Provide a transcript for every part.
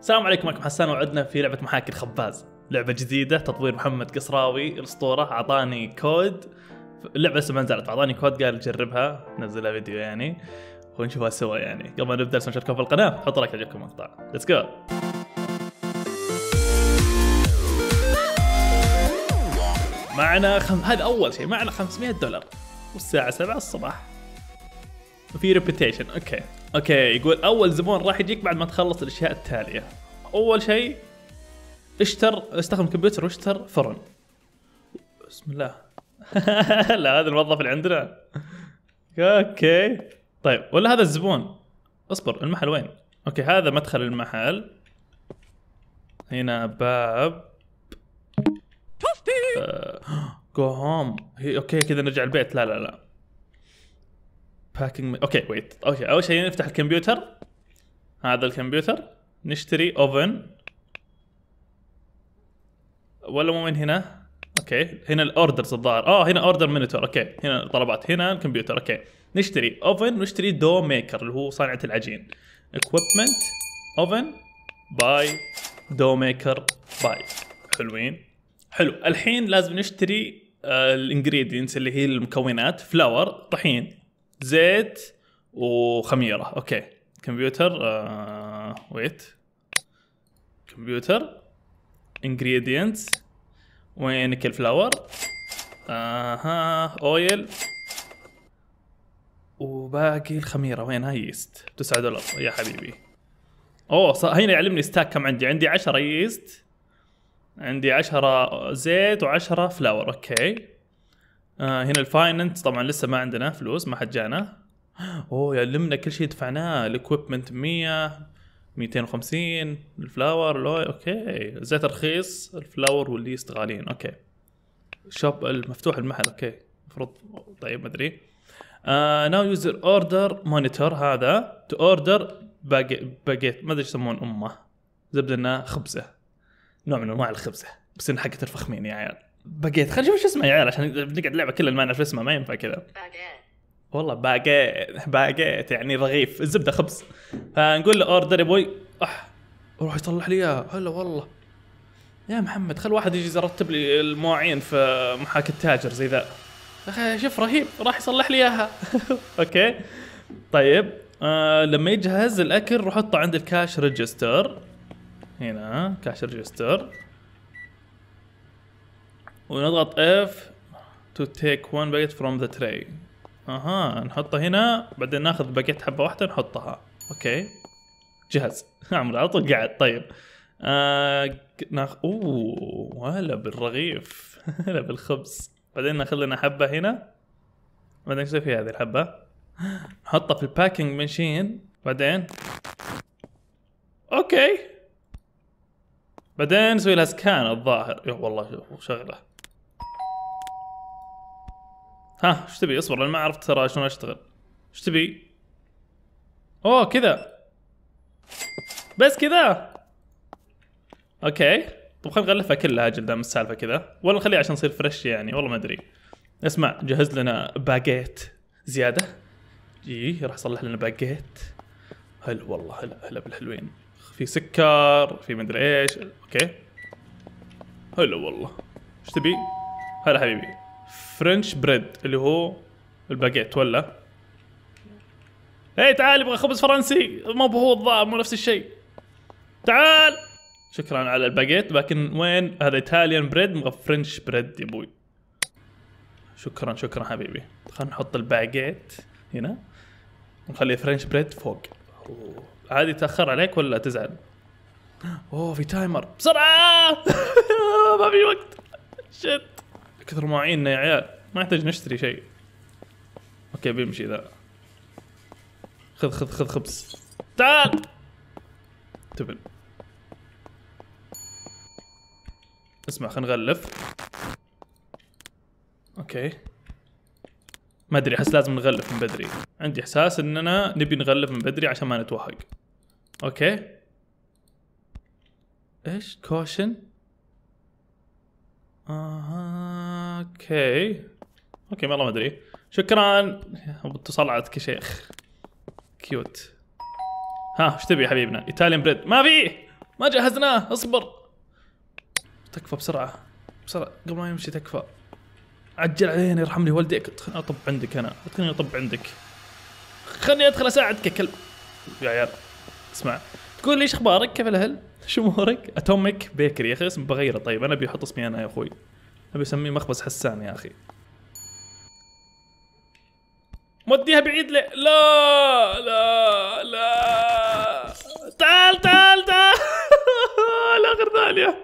السلام عليكم معكم حسان وعدنا في لعبة محاكي الخباز لعبة جديدة تطوير محمد قصراوي الأسطورة أعطاني كود اللعبة لسه ما نزلت أعطاني كود قال جربها نزلها فيديو يعني ونشوفها سوا يعني قبل ما نبدأ نشوفكم في القناة حطوا لايك عجبكم المقطع ليتس جو معنا خم... هذا أول شيء معنا 500 دولار والساعة 7 الصباح وفي ريبيتيشن اوكي اوكي يقول اول زبون راح يجيك بعد ما تخلص الاشياء التاليه اول شيء اشتر استخدم كمبيوتر واشتر فرن بسم الله لا هذا الموظف اللي عندنا اوكي طيب ولا هذا الزبون اصبر المحل وين اوكي هذا مدخل المحل هنا باب جو آه، هوم اوكي كذا نرجع البيت لا لا لا باكينج اوكي ويت اوكي اول شيء نفتح الكمبيوتر هذا الكمبيوتر نشتري اوفن ولا مو من هنا اوكي هنا الاوردرز الظاهر اه هنا اوردر مونيتور اوكي هنا الطلبات هنا الكمبيوتر اوكي نشتري اوفن ونشتري دو ميكر اللي هو صانعة العجين اكويبمنت اوفن باي دو ميكر باي حلوين حلو الحين لازم نشتري آه، الانجريدينتس اللي هي المكونات فلاور طحين زيت وخميره اوكي كمبيوتر آه ويت كمبيوتر انجريدينتس وين نكل فلاور اها اويل وباقي الخميره وين هاي يست 9 دولار يا حبيبي اوه هنا يعلمني ستاك كم عندي عندي 10 يست عندي 10 زيت و10 فلاور اوكي آه هنا الفايننس طبعا لسه ما عندنا فلوس ما حد جانا اوه يعلمنا كل شيء دفعناه الاكويبمنت 100 250 الفلاور لوي اوكي زيت رخيص الفلاور واللي غاليين اوكي شوب المفتوح المحل اوكي المفروض طيب ما ادري ناو يوزر اوردر مونيتور هذا تو اوردر باجيت ما ادري ايش يسمون امه زبده خبزه نوع من انواع الخبزه بس انها حقت الفخمين يا عيال باجيت خلينا نشوف شو اسمه يا عيال عشان نقعد لعبه كلها ما نعرف اسمها ما ينفع كذا والله باجيت باجيت يعني رغيف الزبده خبز فنقول له اوردر يا ابوي اح روح يصلح لي اياها هلا والله يا محمد خل واحد يجي يرتب لي المواعين في محاكي التاجر زي ذا اخي شوف رهيب راح يصلح لي اياها اوكي طيب آه لما يجهز الاكل روح حطه عند الكاش ريجستر هنا كاش ريجستر ونضغط F to take one باكيت from the tray اها نحطه هنا بعدين ناخذ باكيت حبه واحده نحطها اوكي جهز عمر على طول قاعد طيب آه ناخ اوه هلا بالرغيف هلا بالخبز بعدين ناخذ لنا حبه هنا بعدين ايش في هذه الحبه نحطها في الباكينج ماشين بعدين اوكي بعدين نسوي لها سكان الظاهر يا والله شوف شغله ها ايش تبي اصبر انا ما عرفت ترى شلون اشتغل ايش تبي اوه كذا بس كذا اوكي طب خلينا نغلفها كلها اجل دام السالفه كذا ولا نخليها عشان تصير فريش يعني والله ما ادري اسمع جهز لنا باجيت زياده جي إيه، راح اصلح لنا باجيت هلا والله هلا هلا بالحلوين في سكر في مدري ايش اوكي هلا والله ايش تبي هلا حبيبي فرنش بريد اللي هو الباجيت ولا اي تعال يبغى خبز فرنسي ما هو الظاهر مو نفس الشيء تعال شكرا على الباجيت لكن وين هذا ايطاليان بريد فرنش بريد يا ابوي شكرا شكرا حبيبي خلينا نحط الباجيت هنا ونخلي فرنش بريد فوق عادي تاخر عليك ولا تزعل اوه في تايمر بسرعه ما في وقت شت كثر مواعيننا يا عيال ما يحتاج نشتري شيء اوكي بيمشي ذا خذ خذ خذ خبز تعال تبن اسمع خلينا نغلف اوكي ما ادري احس لازم نغلف من بدري عندي احساس اننا نبي نغلف من بدري عشان ما نتوهق اوكي ايش كوشن اها اوكي اوكي والله ما ادري شكرا تصلعت كشيخ كيوت ها ايش تبي حبيبنا ايطاليان بريد ما في ما جهزناه اصبر تكفى بسرعه بسرعه قبل ما يمشي تكفى عجل علينا يرحم لي والديك خليني اطب عندك انا خليني اطب عندك خليني ادخل اساعدك يا كلب يا عيال اسمع تقول لي ايش اخبارك كيف الاهل شو امورك اتوميك بيكري يا اخي اسم بغيره طيب انا بيحط اسمي انا يا اخوي ابي اسميه مخبز حسان يا اخي موديها بعيد لي لا لا لا تعال تعال تعال اخر ثانيه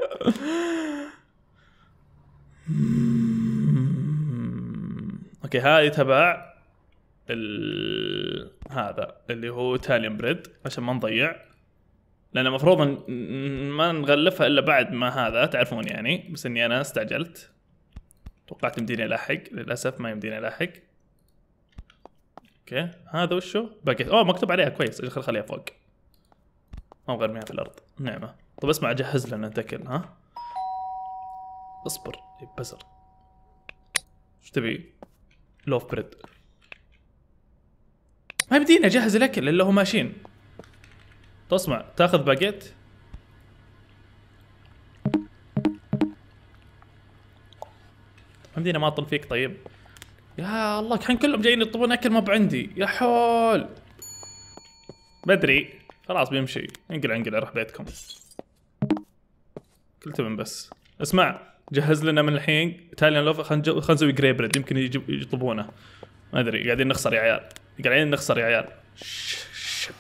اوكي هذه تبع ال... هذا اللي هو تاليان بريد عشان ما نضيع لان المفروض ما نغلفها الا بعد ما هذا تعرفون يعني بس اني انا استعجلت توقعت يمديني الحق للاسف ما يمديني الحق اوكي هذا وشو؟ باكيت اوه مكتوب عليها كويس خل خليها فوق ما ابغى ارميها في الارض نعمه طب اسمع جهز لنا تكل ها اصبر إيه، بزر ايش تبي؟ لوف بريد ما يبديني اجهز الاكل الا هو ماشيين تسمع تاخذ باجيت ما يمديني ما اطل فيك طيب يا الله الحين كلهم جايين يطلبون اكل ما بعندي يا حول بدري خلاص بيمشي انقلع انقلع روح بيتكم كل تمن بس اسمع جهز لنا من الحين تاليان لوف خلينا نسوي جري بريد يمكن يطلبونه ما ادري قاعدين نخسر يا عيال قاعدين نخسر يا عيال شت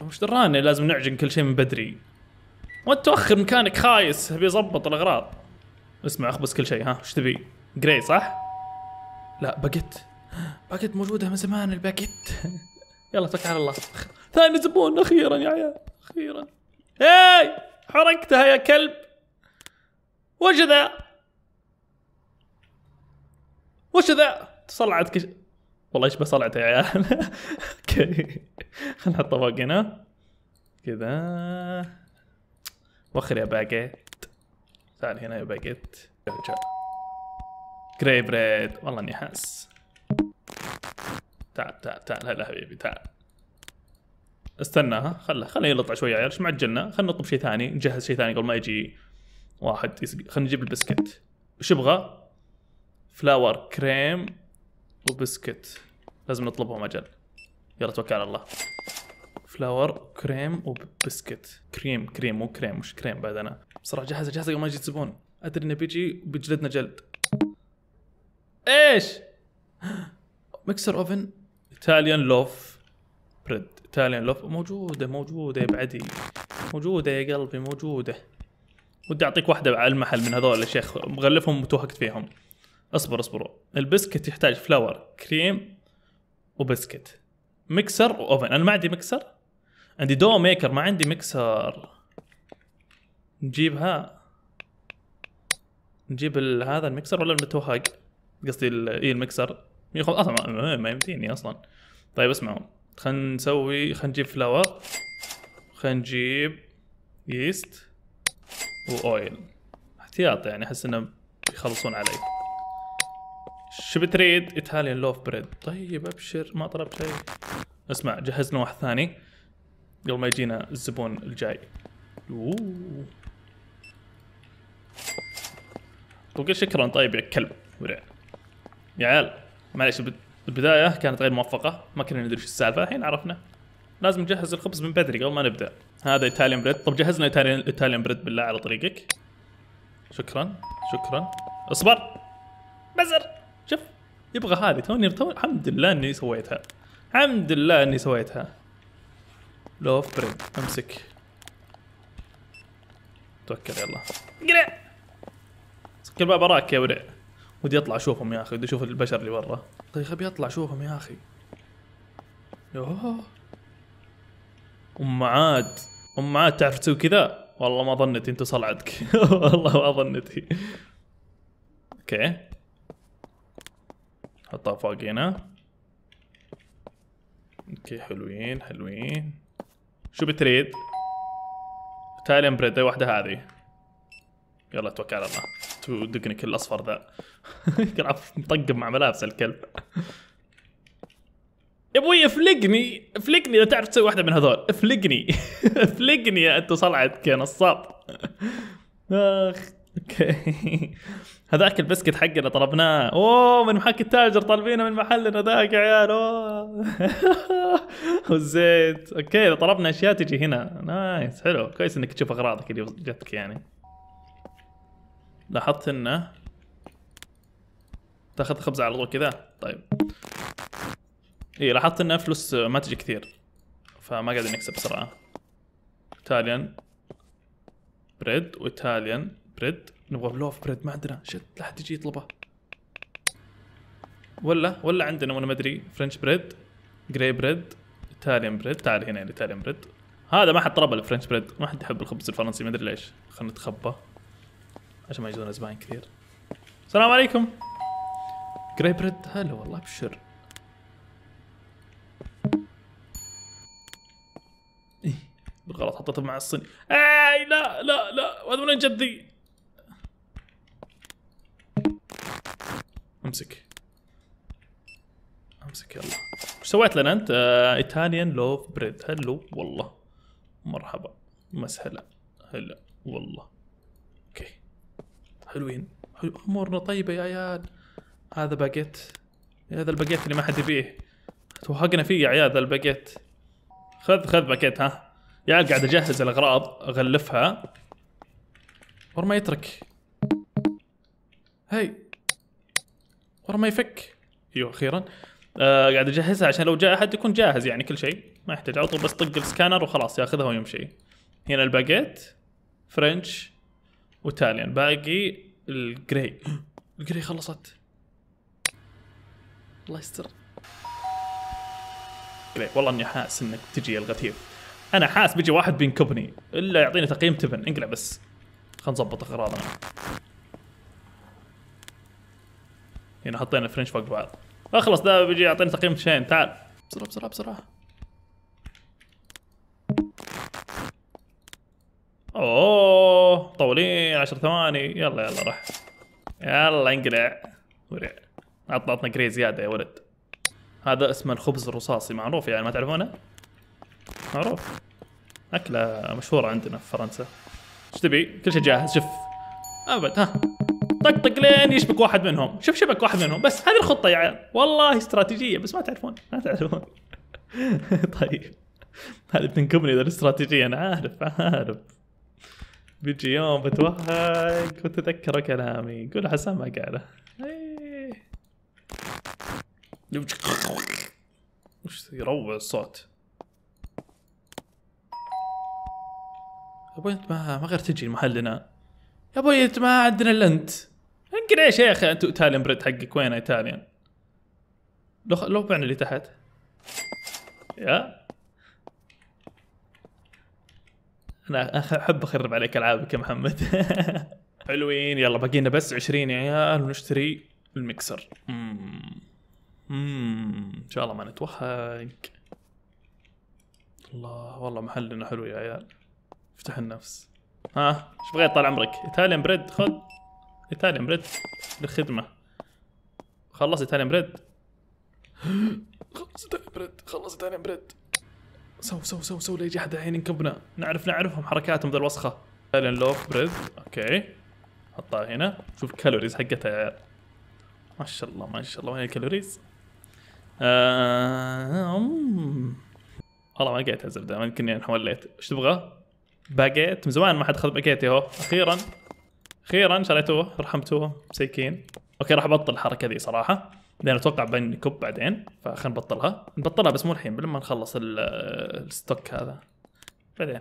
وش دراني لازم نعجن كل شيء من بدري وانت تؤخر مكانك خايس ابي اضبط الاغراض اسمع اخبص كل شيء ها وش تبي؟ جري صح؟ لا باجيت باجيت موجوده من زمان الباجيت يلا توكل على الله ثاني زبون اخيرا يا عيال اخيرا هاي حرقتها يا كلب وش ذا وش ذا صلعت كش... والله ايش بصلعت يا عيال اوكي خلينا نحطه فوق هنا كذا وخر يا باجيت تعال هنا يا باجيت ارجع كري بريد والله اني حاس تعال تعال تعال هلا حبيبي تعال ها خله خله يلطع شوي عيال ايش معجلنا خلنا نطلب شيء ثاني نجهز شيء ثاني قبل ما يجي واحد يسق... خلنا نجيب البسكت وش يبغى؟ فلاور كريم وبسكت لازم نطلبهم اجل يلا توكل على الله فلاور كريم وبسكت كريم كريم مو كريم مش كريم بعد انا بصراحه جهزه جهزه قبل ما يجي الزبون ادري انه بيجي وبيجلدنا جلد ايش؟ مكسر اوفن ايطاليان لوف بريد ايطاليان لوف موجوده موجوده يا بعدي موجوده يا قلبي موجوده ودي اعطيك واحده على المحل من هذول يا شيخ مغلفهم وتوهقت فيهم اصبر اصبروا البسكت يحتاج فلاور كريم وبسكت مكسر واوفن انا ما عندي مكسر عندي دو ميكر ما عندي مكسر نجيبها نجيب هذا المكسر ولا المتوهق قصدي اي المكسر ياخذ اصلا ما يمديني اصلا طيب اسمعوا خلينا نسوي خلينا نجيب فلاور خلينا نجيب ييست واويل احتياط يعني احس انهم بيخلصون علي شو بتريد؟ ايطاليان لوف بريد طيب ابشر ما طلب شيء اسمع جهزنا واحد ثاني قبل ما يجينا الزبون الجاي اوه شكرا طيب يا كلب ورع يا عيال معلش البدايه كانت غير موفقه ما كنا ندري شو السالفه الحين عرفنا لازم نجهز الخبز من بدري قبل ما نبدا هذا ايطاليان بريد طب جهزنا ايطاليان بريد بالله على طريقك شكرا شكرا اصبر بزر شوف يبغى هذه توني الحمد لله اني سويتها الحمد لله اني سويتها لوف بريد امسك توكل يلا قرع سكر الباب وراك يا ورع ودي اطلع اشوفهم يا اخي ودي اشوف البشر اللي برا طيب ابي اطلع اشوفهم يا اخي يوه ام عاد ام عاد تعرف تسوي كذا والله ما ظنتي انت صلعتك والله ما ظنتي اوكي حطها فوق هنا اوكي حلوين حلوين شو بتريد؟ تالي اي واحدة هذه يلا توكل على الله تدقني كل الاصفر ذا يلعب مطقم مع ملابس الكلب يا ابوي افلقني افلقني اذا تعرف تسوي واحده من هذول افلقني افلقني يا انت صلعت كنصاب اخ اوكي هذاك البسكت حقنا طلبناه اوه من محك التاجر طالبينه من محلنا ذاك يا عيال اوه والزيت اوكي اذا طلبنا اشياء تجي هنا نايس حلو كويس انك تشوف اغراضك اللي جتك يعني لاحظت انه تاخذ خبزه على طول كذا طيب اي لاحظت ان فلوس ما تجي كثير فما قاعدين نكسب بسرعه ايطاليان بريد وايطاليان بريد نبغى لوف بريد ما عندنا شت لا حد يجي يطلبه ولا ولا عندنا وانا ما ادري فرنش بريد جراي بريد ايطاليان بريد تعال هنا الايطاليان بريد هذا ما حد طلب الفرنش بريد ما حد يحب الخبز الفرنسي ما ادري ليش خلينا نتخبى عشان ما يجونا زباين كثير السلام عليكم جراي بريد هلا والله ابشر إيه، بالغلط حطيته مع الصيني اي لا لا لا هذا من جدي امسك امسك يلا وش سويت لنا انت؟ آه، ايطاليان لوف بريد هلو والله مرحبا مسهلا هلا والله اوكي حلوين امورنا طيبه يا عيال هذا باجيت هذا الباجيت اللي ما حد يبيه توهقنا فيه يا عيال ذا الباجيت خذ خذ باجيت ها يا عيال قاعد اجهز الاغراض اغلفها ور ما يترك هاي ور ما يفك ايوه اخيرا آه قاعد اجهزها عشان لو جاء احد يكون جاهز يعني كل شيء ما يحتاج على طول بس طق السكانر وخلاص ياخذها ويمشي هنا الباجيت فرنش وتاليان باقي الجري الجري خلصت الله يستر والله اني حاس انك تجي الغثيث انا حاس بيجي واحد بينكبني الا يعطيني تقييم تبن انقلع بس خلينا نظبط اغراضنا هنا حطينا الفرنش فوق بعض اخلص آه، ده بيجي يعطيني تقييم شين تعال بسرعه بسرعه بسرعه اوه طولين عشر ثواني يلا يلا راح يلا انقلع ورع عطنا عطنا جري زياده يا ولد هذا اسمه الخبز الرصاصي معروف يعني ما تعرفونه معروف اكله مشهوره عندنا في فرنسا ايش تبي كل شيء جاهز شوف ابد ها طقطق لين يشبك واحد منهم شوف شبك واحد منهم بس هذه الخطه يا عيال والله استراتيجيه بس ما تعرفون ما تعرفون طيب هذه بتنكبني ذا الاستراتيجيه انا عارف عارف بيجي يوم بتوهق وتتذكر كلامي قول حسام ما قاله يروع الصوت يا ابوي انت ما ما غير تجي محلنا يا ابوي انت ما عندنا الا انت انقل يا اخي انت ايطاليان بريد حقك وين ايطاليان لو لو بعنا اللي تحت يا انا احب اخرب عليك العابك يا محمد حلوين يلا باقي لنا بس 20 عيال ونشتري المكسر مم. ان شاء الله ما نتوهق الله والله محلنا حلو يا عيال افتح النفس ها ايش بغيت طال عمرك ايطاليان بريد خذ ايطاليان بريد للخدمه خلص ايطاليان بريد خلص ايطاليان بريد خلص ايطاليان بريد سو سو سو سو لا يجي احد الحين ينكبنا نعرف نعرفهم حركاتهم ذا الوسخه ايطاليان لوف بريد اوكي حطها هنا شوف الكالوريز حقتها يا عيال ما شاء الله ما شاء الله وين الكالوريز آه، والله ما لقيتها الزبده يمكن اني حوليت ايش تبغى؟ باقيت من زمان ما حد اخذ باقيتي اهو اخيرا اخيرا شريتوه رحمتوه مسكين اوكي راح ابطل الحركه ذي صراحه لان اتوقع كوب بعدين فخلنا نبطلها نبطلها بس مو الحين لما نخلص الستوك هذا بعدين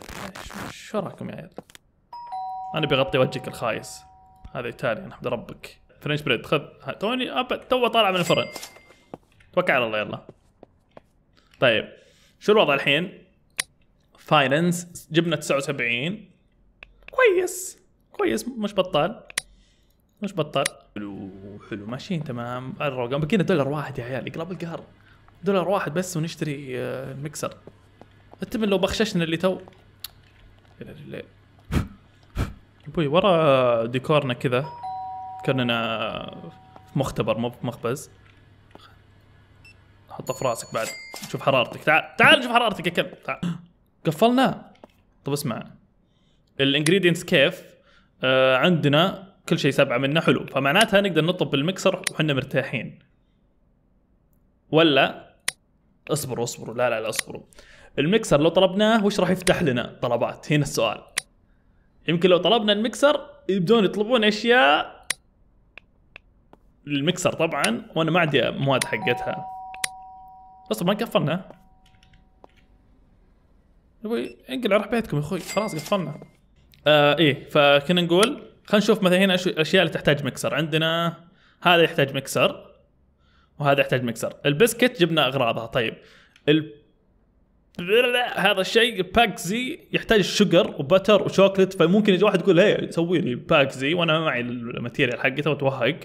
شو رايكم يا عيال؟ انا بغطي وجهك الخايس هذا ايطاليا نحمد ربك فرنش بريد خذ توني ابد تو طالع من الفرن توكل على الله يلا طيب شو الوضع الحين فاينانس جبنا 79 كويس كويس مش بطال مش بطال حلو حلو ماشيين تمام الرقم بكينا دولار واحد يا عيال اقلب القهر دولار واحد بس ونشتري آه، المكسر التمن لو بخششنا اللي تو ابوي ورا ديكورنا كذا كاننا في مختبر مو في مخبز حطه في راسك بعد شوف حرارتك تعال تعال شوف حرارتك يا كلب تعال قفلنا طب اسمع الانجريدينتس كيف آه عندنا كل شيء سبعه منه حلو فمعناتها نقدر نطب بالمكسر وحنا مرتاحين ولا اصبروا اصبروا لا لا لا اصبروا المكسر لو طلبناه وش راح يفتح لنا طلبات هنا السؤال يمكن لو طلبنا المكسر يبدون يطلبون اشياء المكسر طبعا وانا ما عندي مواد حقتها بس ما قفلنا ابوي انقل على بيتكم يا اخوي خلاص قفلنا آه ايه فكنا نقول خلينا نشوف مثلا هنا الاشياء اللي تحتاج مكسر عندنا هذا يحتاج مكسر وهذا يحتاج مكسر البسكت جبنا اغراضها طيب ال... هذا الشيء باكزي يحتاج شجر وبتر وشوكلت فممكن يجي واحد يقول هي سوي لي باكزي وانا ما معي الماتيريال حقته وتوهق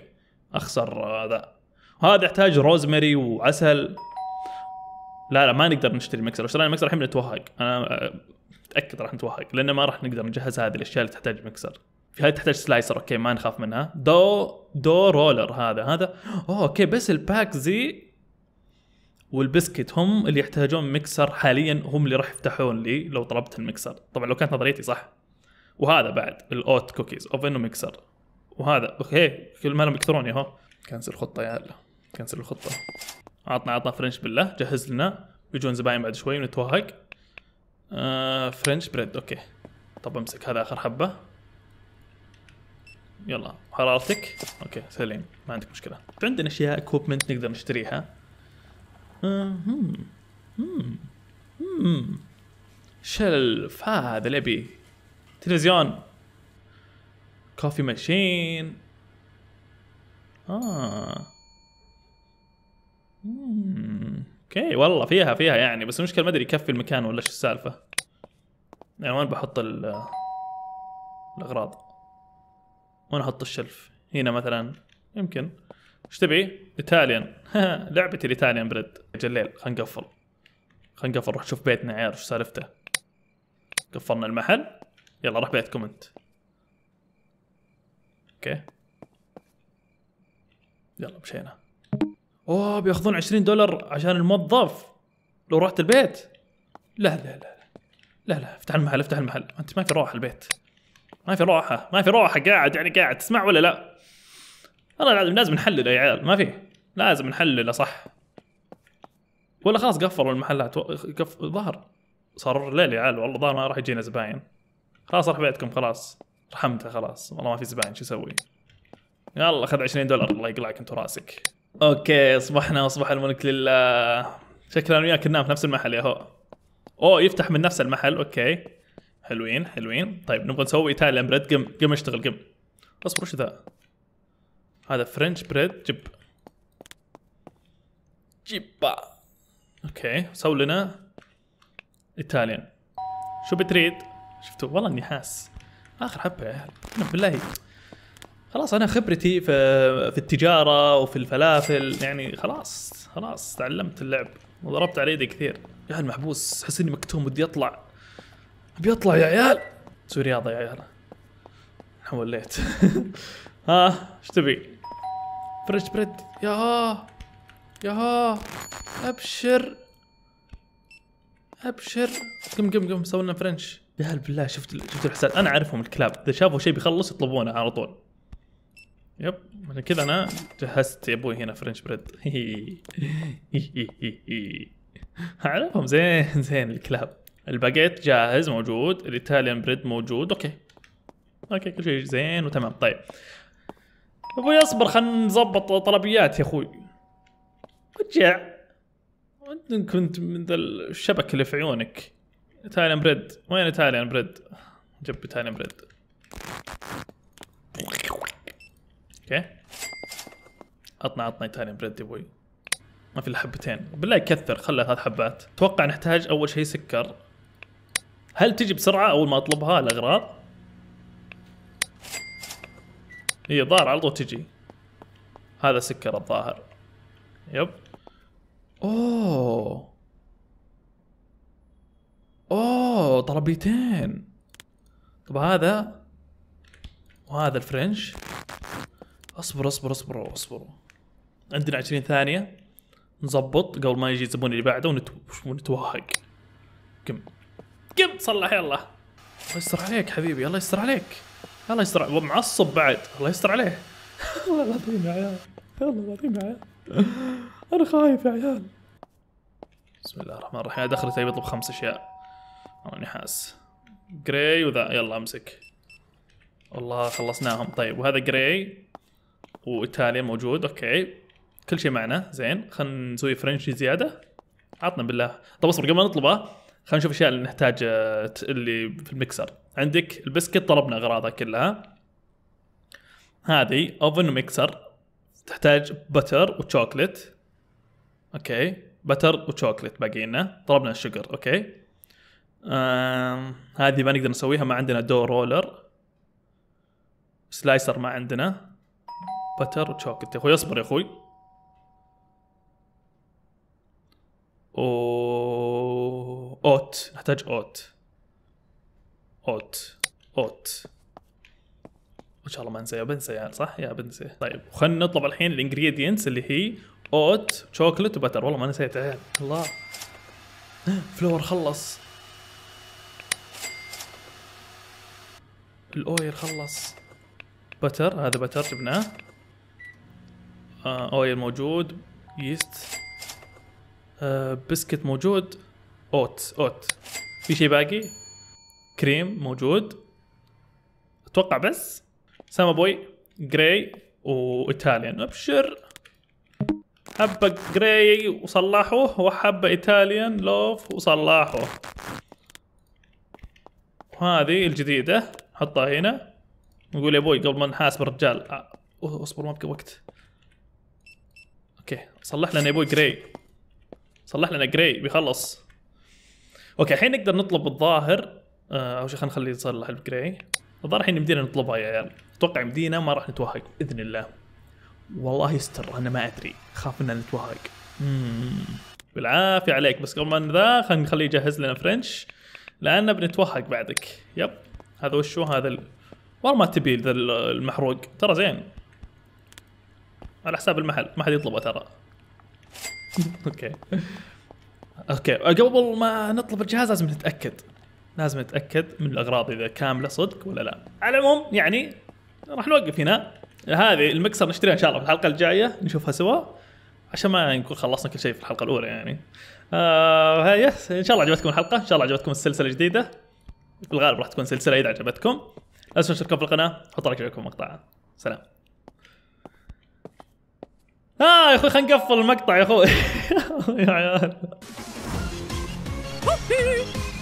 اخسر هذا وهذا يحتاج روزماري وعسل لا لا ما نقدر نشتري مكسر اشترينا يعني مكسر الحين بنتوهق انا أه، متاكد راح نتوهق لان ما راح نقدر نجهز هذه الاشياء اللي تحتاج مكسر في هذه تحتاج سلايسر اوكي ما نخاف منها دو دو رولر هذا هذا اوه اوكي بس الباك زي والبسكت هم اللي يحتاجون مكسر حاليا هم اللي راح يفتحون لي لو طلبت المكسر طبعا لو كانت نظريتي صح وهذا بعد الاوت كوكيز اوفن ومكسر وهذا اوكي كل ما لهم يكثرون كنسل الخطه يا هلا كنسل الخطه عطنا عطنا فرنش بالله جهز لنا بيجون زباين بعد شوي ونتوهق آه فرنش بريد اوكي طب امسك هذا اخر حبه يلا حرارتك اوكي سليم ما عندك مشكله عندنا اشياء اكوبمنت نقدر نشتريها شلف آه، هذا اللي ابيه تلفزيون كوفي ماشين اه اوكي والله فيها فيها يعني بس المشكله ما ادري يكفي المكان ولا ايش السالفه يعني وين بحط الاغراض وين احط الشلف هنا مثلا يمكن ايش تبي ايطاليان لعبتي الايطاليان برد جليل خلينا نقفل خلينا نقفل روح شوف بيتنا عيال شو سالفته قفلنا المحل يلا روح بيتكم انت اوكي يلا مشينا اوه بياخذون 20 دولار عشان الموظف لو رحت البيت لا لا لا لا لا افتح المحل افتح المحل انت ما في روحه البيت ما في روحه ما في روحه قاعد يعني قاعد تسمع ولا لا والله لازم لازم نحلل يا عيال ما في لازم نحلله صح ولا خلاص قفلوا المحلات قف... ظهر صار الليل يا عيال والله ظهر ما راح يجينا زباين خلاص راح بيتكم خلاص رحمته خلاص والله ما في زباين شو اسوي يلا خذ 20 دولار الله يقلعك انت راسك اوكي اصبحنا اصبح الملك لله شكلنا وياك كنا في نفس المحل يا هو اوه يفتح من نفس المحل اوكي حلوين حلوين طيب نبغى نسوي ايطاليان بريد قم قم اشتغل قم اصبر وش ذا هذا فرنش بريد جب جيبا اوكي سوي لنا ايطاليان شو بتريد شفتوا والله اني حاس اخر حبه يا نعم، بالله خلاص انا خبرتي في في التجاره وفي الفلافل يعني خلاص خلاص تعلمت اللعب وضربت على يدي كثير يا المحبوس احس اني مكتوم ودي اطلع بيطلع يا عيال سوي رياضه يا عيال حوليت ها ايش تبي؟ فريش بريد ياها ياها ابشر ابشر قم قم قم سوي لنا فرنش يا هل بالله شفت شفت الحساد انا اعرفهم الكلاب اذا شافوا شيء بيخلص يطلبونه على طول يب من كذا انا جهزت يا ابوي هنا فرنش بريد اعرفهم زين زين الكلاب الباجيت جاهز موجود الايطاليان بريد موجود اوكي اوكي كل شيء زين وتمام طيب ابوي اصبر خلينا نظبط طلبيات يا اخوي رجع انت كنت من ذا الشبك اللي في عيونك ايطاليان بريد وين ايطاليان بريد جب ايطاليان بريد اوكي عطنا عطنا ايطاليان بريد يا ابوي ما في الا حبتين بالله كثر خلى ثلاث حبات اتوقع نحتاج اول شيء سكر هل تجي بسرعه اول ما اطلبها الاغراض هي إيه، ضار على طول تجي هذا سكر الظاهر يب اوه اوه طلبيتين طب هذا وهذا الفرنش اصبر اصبر اصبر اصبر عندنا 20 ثانيه نظبط قبل ما يجي الزبون اللي بعده ونتوهق كم كم صلح يلا الله يستر عليك حبيبي الله يستر عليك الله يستر معصب بعد الله يستر عليه والله العظيم يا عيال والله العظيم يا عيال انا خايف يا عيال بسم الله الرحمن الرحيم دخل تبي يطلب خمس اشياء انا حاس جراي وذا يلا امسك والله خلصناهم طيب وهذا جراي وايطاليا موجود اوكي كل شيء معنا زين خلينا نسوي فرنشي زياده عطنا بالله طب اصبر قبل ما نطلبه خلينا نشوف الاشياء اللي نحتاج آه، اللي في المكسر عندك البسكت طلبنا اغراضها كلها هذه اوفن ومكسر تحتاج بتر وشوكلت اوكي بتر وشوكلت باقي لنا طلبنا الشجر اوكي هذه ما نقدر نسويها ما عندنا دو رولر سلايسر ما عندنا بتر تشوكلت يا اخوي اصبر يا اخوي أو... اوت نحتاج اوت اوت اوت ان شاء الله ما انسى يا بنسى يعني صح يا بنسى طيب خلينا نطلب الحين الانجريدينتس اللي هي اوت شوكلت وبتر والله ما نسيت عيال الله فلور خلص الاويل خلص بتر هذا بتر جبناه آه اويل موجود يست آه بسكت موجود اوت اوت في شيء باقي كريم موجود اتوقع بس سما بوي جراي وايطاليان ابشر حبة جراي وصلحوه وحبة ايطاليان لوف وصلحوه وهذه الجديدة حطها هنا نقول يا بوي قبل ما نحاسب الرجال آه، اصبر ما بقى وقت اوكي صلح لنا يا ابوي جراي صلح لنا جراي بيخلص اوكي الحين نقدر نطلب الظاهر او آه، اول شيء خلينا نخليه يصلح الجراي الظاهر الحين يمدينا نطلبها يا عيال اتوقع يمدينا ما راح نتوهق باذن الله والله يستر انا ما ادري خاف ان نتوهق بالعافيه عليك بس قبل ما ذا خلينا نخليه يجهز لنا فرنش لان بنتوهق بعدك يب هذا وشو هذا ال... والله ما تبي ذا المحروق ترى زين على حساب المحل ما حد يطلبه ترى اوكي اوكي قبل ما نطلب الجهاز لازم نتاكد لازم نتاكد من الاغراض اذا كامله صدق ولا لا على العموم يعني راح نوقف هنا هذه المكسر نشتريها ان شاء الله في الحلقه الجايه نشوفها سوا عشان ما نكون خلصنا كل شيء في الحلقه الاولى يعني آه يس ان شاء الله عجبتكم الحلقه ان شاء الله عجبتكم السلسله الجديده في الغالب راح تكون سلسله اذا عجبتكم لا تنسوا تشتركوا في القناه حطوا لايك لكم مقطع سلام اه يا اخوي خلينا نقفل المقطع يا اخوي يا عيال